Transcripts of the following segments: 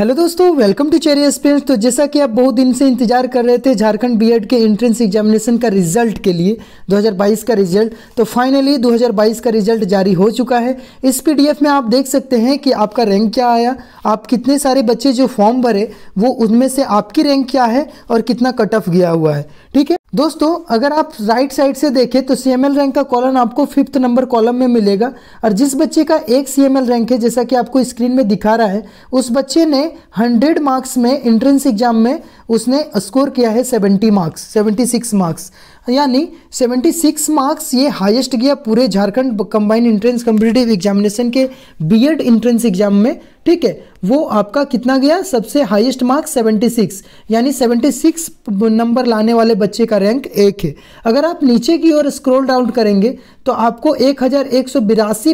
hello दोस्तों welcome to cherry experience तो जैसा कि आप बहुत दिन से इंतजार कर रहे थे झारखंड बीएड के एंट्रेंस एग्जामिनेशन का रिजल्ट के लिए 2022 का रिजल्ट तो फाइनली 2022 का रिजल्ट जारी हो चुका है इस पीडीएफ में आप देख सकते हैं कि आपका रैंक क्या आया आप कितने सारे बच्चे जो फॉर्म भरे वो उनमें से आपकी रैंक क्या है और कितना कट ऑफ गया हुआ है ठीक है दोस्तों अगर आप राइट साइड से देखें तो सी रैंक का कॉलम आपको फिफ्थ नंबर कॉलम में मिलेगा और जिस बच्चे का एक सी रैंक है जैसा कि आपको स्क्रीन में दिखा रहा है उस बच्चे ने 100 मार्क्स में एंट्रेंस एग्जाम में उसने स्कोर किया है 70 मार्क्स 76 मार्क्स यानी 76 मार्क्स ये हाईएस्ट गया पूरे Jharkhand combined entrance competitive examination के बी एंट्रेंस एग्जाम में ठीक है वो आपका कितना गया सबसे हाईएस्ट मार्क्स 76 यानी 76 नंबर लाने वाले बच्चे का रैंक एक है अगर आप नीचे की ओर स्क्रॉल डाउन करेंगे तो आपको एक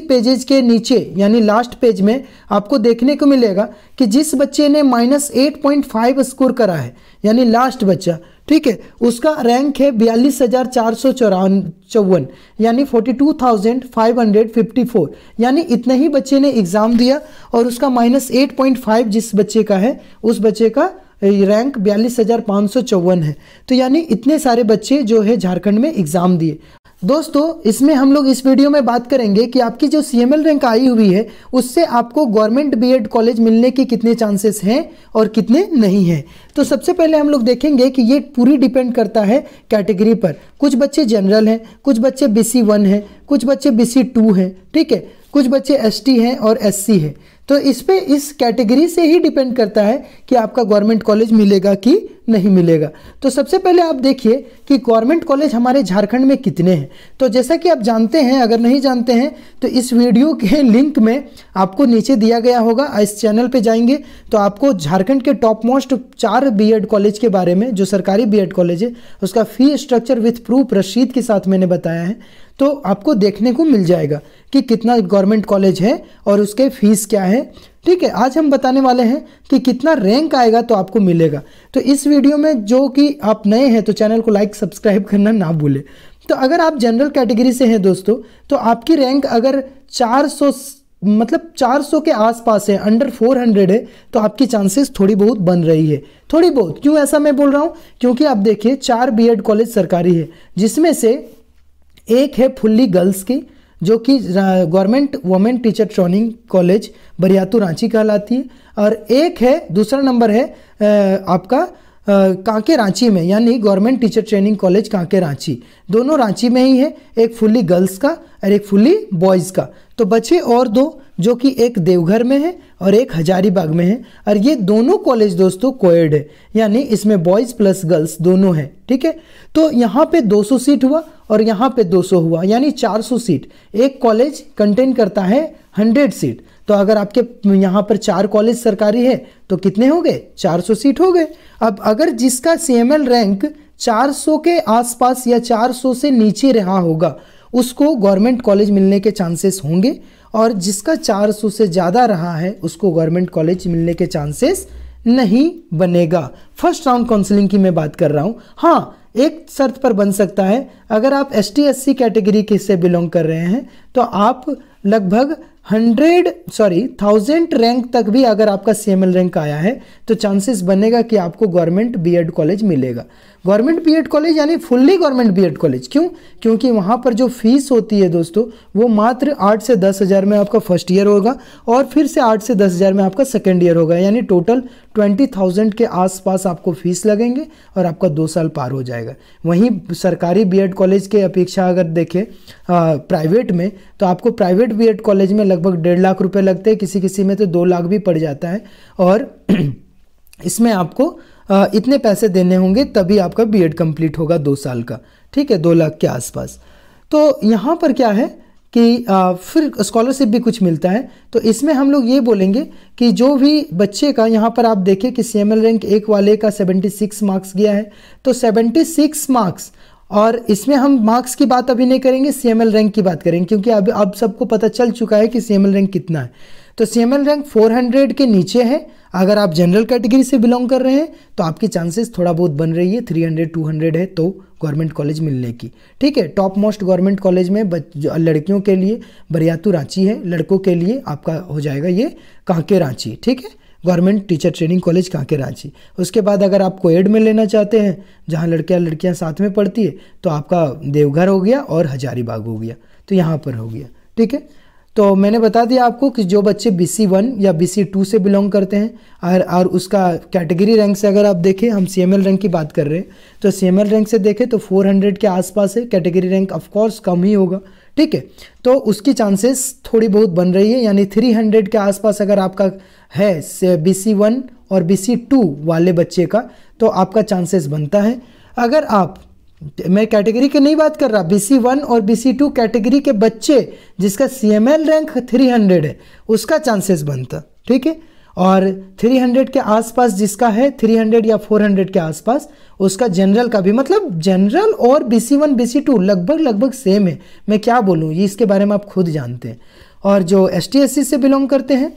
पेजेज के नीचे यानी लास्ट पेज में आपको देखने को मिलेगा कि जिस बच्चे ने माइनस एट स्कोर करा है यानी लास्ट बच्चा ठीक है उसका रैंक है बयालीस हज़ार चार सौ चौरान चौवन यानी forty two thousand five hundred fifty four यानी इतने ही बच्चे ने एग्ज़ाम दिया और उसका माइनस एट पॉइंट फाइव जिस बच्चे का है उस बच्चे का रैंक बयालीस हज़ार पाँच सौ चौवन है तो यानी इतने सारे बच्चे जो है झारखंड में एग्ज़ाम दिए दोस्तों इसमें हम लोग इस वीडियो में बात करेंगे कि आपकी जो सी रैंक आई हुई है उससे आपको गवर्नमेंट बीएड कॉलेज मिलने के कितने चांसेस हैं और कितने नहीं हैं तो सबसे पहले हम लोग देखेंगे कि ये पूरी डिपेंड करता है कैटेगरी पर कुछ बच्चे जनरल हैं कुछ बच्चे बी सी वन हैं कुछ बच्चे बी सी टू हैं ठीक है कुछ बच्चे एस टी हैं और एस सी हैं तो इस पर इस कैटेगरी से ही डिपेंड करता है कि आपका गवर्नमेंट कॉलेज मिलेगा कि नहीं मिलेगा तो सबसे पहले आप देखिए कि गवर्नमेंट कॉलेज हमारे झारखंड में कितने हैं तो जैसा कि आप जानते हैं अगर नहीं जानते हैं तो इस वीडियो के लिंक में आपको नीचे दिया गया होगा इस चैनल पे जाएंगे तो आपको झारखंड के टॉप मोस्ट चार बीएड कॉलेज के बारे में जो सरकारी बीएड कॉलेज है उसका फ़ी स्ट्रक्चर विथ प्रूफ रशीद के साथ मैंने बताया है तो आपको देखने को मिल जाएगा कि कितना गवर्नमेंट कॉलेज है और उसके फीस क्या है ठीक है आज हम बताने वाले हैं कि कितना रैंक आएगा तो आपको मिलेगा तो इस वीडियो में जो कि आप नए हैं तो चैनल को लाइक सब्सक्राइब करना ना भूलें तो अगर आप जनरल कैटेगरी से हैं दोस्तों तो आपकी रैंक अगर 400 मतलब 400 के आसपास है अंडर 400 है तो आपकी चांसेस थोड़ी बहुत बन रही है थोड़ी बहुत क्यों ऐसा मैं बोल रहा हूँ क्योंकि आप देखिए चार बीएड कॉलेज सरकारी है जिसमें से एक है फुल्ली गर्ल्स की जो कि government women teacher training college Bariatu Ranchi कहलाती है और एक है दूसरा नंबर है आपका कांके रांची में यानी government teacher training college Kanke Ranchi दोनों रांची में ही है एक फुल्ली गर्ल्स का और एक फुल्ली बॉयज़ का तो बचे और दो जो कि एक देवघर में है और एक हजारीबाग में है और ये दोनों कॉलेज दोस्तों कोएड है यानी इसमें बॉयज़ प्लस गर्ल्स दोनों हैं ठीक है तो यहाँ पे 200 सीट हुआ और यहाँ पे 200 हुआ यानी 400 सीट एक कॉलेज कंटेन करता है हंड्रेड सीट तो अगर आपके यहाँ पर चार कॉलेज सरकारी है तो कितने हो गए चार सौ सीट हो गए अब अगर जिसका सी एम एल रैंक चार सौ के आसपास या चार सौ से नीचे रहा होगा उसको गवर्नमेंट कॉलेज मिलने के चांसेस होंगे और जिसका चार सौ से ज़्यादा रहा है उसको गवर्नमेंट कॉलेज मिलने के चांसेस नहीं बनेगा फर्स्ट राउंड काउंसलिंग की मैं बात कर रहा हूँ हाँ एक शर्त पर बन सकता है अगर आप S T S C category के से बिलोंग कर रहे हैं तो आप लगभग हंड्रेड सॉरी थाउजेंड रैंक तक भी अगर आपका सी रैंक आया है तो चांसेस बनेगा कि आपको गवर्नमेंट बीएड कॉलेज मिलेगा गवर्नमेंट बीएड कॉलेज यानी फुल्ली गवर्नमेंट बीएड कॉलेज क्यों क्योंकि वहाँ पर जो फीस होती है दोस्तों वो मात्र आठ से दस हज़ार में आपका फर्स्ट ईयर होगा और फिर से आठ से दस हज़ार में आपका सेकेंड ईयर होगा यानी टोटल ट्वेंटी थाउजेंड के आसपास आपको फीस लगेंगे और आपका दो साल पार हो जाएगा वहीं सरकारी एड कॉलेज के अपेक्षा अगर देखें प्राइवेट में तो आपको प्राइवेट एड कॉलेज में लगभग डेढ़ लाख रुपये लगते हैं किसी किसी में तो दो लाख भी पड़ जाता है और इसमें आपको इतने पैसे देने होंगे तभी आपका बीएड कंप्लीट होगा दो साल का ठीक है दो लाख के आसपास तो यहाँ पर क्या है कि फिर स्कॉलरशिप भी कुछ मिलता है तो इसमें हम लोग ये बोलेंगे कि जो भी बच्चे का यहाँ पर आप देखें कि सी रैंक एक वाले का 76 मार्क्स गया है तो 76 मार्क्स और इसमें हम मार्क्स की बात अभी नहीं करेंगे सी रैंक की बात करेंगे क्योंकि अब अब सबको पता चल चुका है कि सी रैंक कितना है तो सी रैंक 400 के नीचे है अगर आप जनरल कैटेगरी से बिलोंग कर रहे हैं तो आपकी चांसेस थोड़ा बहुत बन रही है 300 200 है तो गवर्नमेंट कॉलेज मिलने की ठीक है टॉप मोस्ट गवर्नमेंट कॉलेज में लड़कियों के लिए बरियातू रांची है लड़कों के लिए आपका हो जाएगा ये कांके रांची ठीक है government teacher training college Kanke Ranchi उसके बाद अगर आप कोएड में लेना चाहते हैं जहाँ लड़कियाँ लड़कियाँ साथ में पढ़ती है तो आपका देवघर हो गया और हजारीबाग हो गया तो यहाँ पर हो गया ठीक है तो मैंने बता दिया आपको कि जो बच्चे बी सी वन या बी सी टू से बिलोंग करते हैं और और उसका कैटेगरी रैंक से अगर आप देखें हम सी एम एल रैंक की बात कर रहे हैं तो सी एम एल रैंक से देखें तो फोर हंड्रेड के आसपास है कैटेगरी रैंक ऑफकोर्स कम ही होगा ठीक है तो उसकी चांसेस थोड़ी बहुत बन रही है यानी थ्री हंड्रेड के आसपास अगर आपका है बी सी वन और बी सी टू वाले बच्चे का तो आपका चांसेस बनता है अगर आप मैं कैटेगरी की नहीं बात कर रहा बी सी वन और बी सी टू कैटेगरी के बच्चे जिसका C M L rank three hundred है उसका चांसेस बनता ठीक है और 300 के आसपास जिसका है 300 या 400 के आसपास उसका जनरल का भी मतलब जनरल और B C one B C two लगभग लगभग सेम है मैं क्या बोलूँ ये इसके बारे में आप खुद जानते हैं और जो एस टी एस सी से बिलोंग करते हैं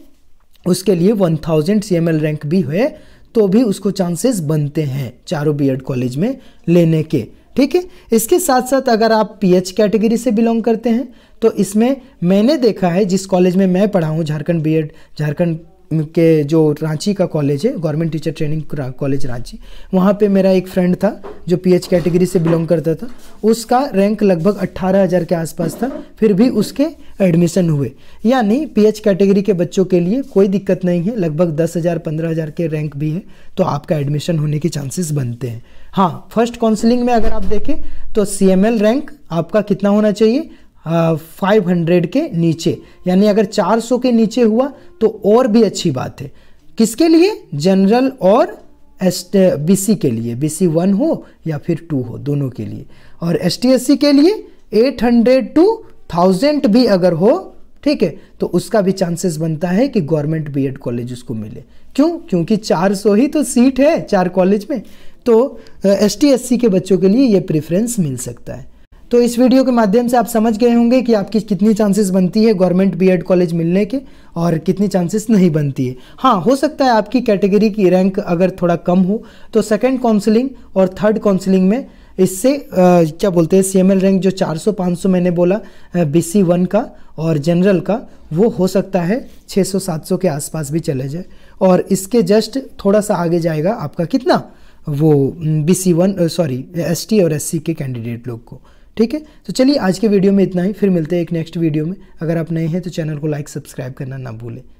उसके लिए 1000 thousand C M L rank भी है तो भी उसको चांसेस बनते हैं चारों बी एड कॉलेज में लेने के ठीक है इसके साथ साथ अगर आप पीएच कैटेगरी से बिलोंग करते हैं तो इसमें मैंने देखा है जिस कॉलेज में मैं पढ़ा हूँ झारखंड बीएड झारखंड के जो रांची का कॉलेज है government teacher training college Ranchi वहाँ पे मेरा एक फ्रेंड था जो पी कैटेगरी से बिलोंग करता था उसका रैंक लगभग 18000 के आसपास था फिर भी उसके एडमिशन हुए यानी एच कैटेगरी के बच्चों के लिए कोई दिक्कत नहीं है लगभग 10000 15000 के रैंक भी है तो आपका एडमिशन होने के चांसेस बनते हैं हाँ फर्स्ट काउंसलिंग में अगर आप देखें तो सी रैंक आपका कितना होना चाहिए फाइव हंड्रेड के नीचे यानी अगर चार सौ के नीचे हुआ तो और भी अच्छी बात है किसके लिए जनरल और एस सी के लिए बी सी वन हो या फिर टू हो दोनों के लिए और एस टी एस सी के लिए एट हंड्रेड टू थाउजेंड भी अगर हो ठीक है तो उसका भी चांसेस बनता है कि गवर्नमेंट बीएड कॉलेज उसको मिले क्यों क्योंकि 400 ही तो सीट है चार कॉलेज में तो एस टी एस सी के बच्चों के लिए ये प्रेफरेंस मिल सकता है तो इस वीडियो के माध्यम से आप समझ गए होंगे कि आपकी कितनी चांसेस बनती है गवर्नमेंट बीएड कॉलेज मिलने के और कितनी चांसेस नहीं बनती है हाँ हो सकता है आपकी कैटेगरी की रैंक अगर थोड़ा कम हो तो सेकेंड काउंसलिंग और थर्ड काउंसलिंग में इससे क्या बोलते हैं सी रैंक जो 400 500 मैंने बोला बी सी वन का और जनरल का वो हो सकता है 600 700 के आसपास भी चले जाए और इसके जस्ट थोड़ा सा आगे जाएगा आपका कितना वो B C one sorry S और एस के कैंडिडेट लोग को ठीक है तो चलिए आज के वीडियो में इतना ही फिर मिलते हैं एक नेक्स्ट वीडियो में अगर आप नए हैं तो चैनल को लाइक सब्सक्राइब करना ना भूलें